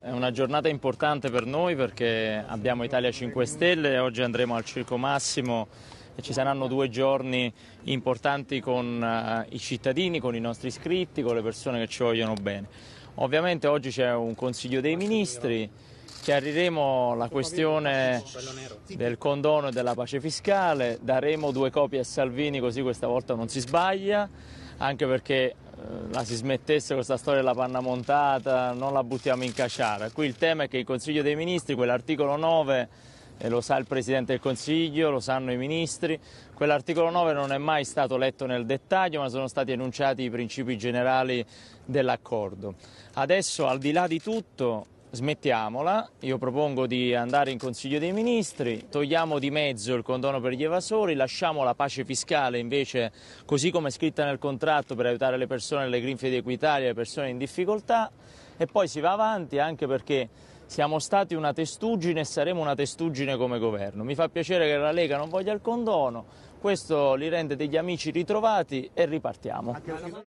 È una giornata importante per noi perché abbiamo Italia 5 Stelle, e oggi andremo al Circo Massimo e ci saranno due giorni importanti con eh, i cittadini, con i nostri iscritti, con le persone che ci vogliono bene. Ovviamente oggi c'è un Consiglio dei Ministri, chiariremo la questione del condono e della pace fiscale, daremo due copie a Salvini così questa volta non si sbaglia, anche perché eh, la si smettesse questa storia della panna montata, non la buttiamo in cacciara. Qui il tema è che il Consiglio dei Ministri, quell'articolo 9, e eh, lo sa il Presidente del Consiglio, lo sanno i Ministri, quell'articolo 9 non è mai stato letto nel dettaglio, ma sono stati enunciati i principi generali dell'accordo. Adesso, al di là di tutto, smettiamola, io propongo di andare in Consiglio dei Ministri, togliamo di mezzo il condono per gli evasori, lasciamo la pace fiscale invece così come è scritta nel contratto per aiutare le persone alle grinfie di Equitalia, le persone in difficoltà e poi si va avanti anche perché siamo stati una testuggine e saremo una testuggine come governo. Mi fa piacere che la Lega non voglia il condono, questo li rende degli amici ritrovati e ripartiamo.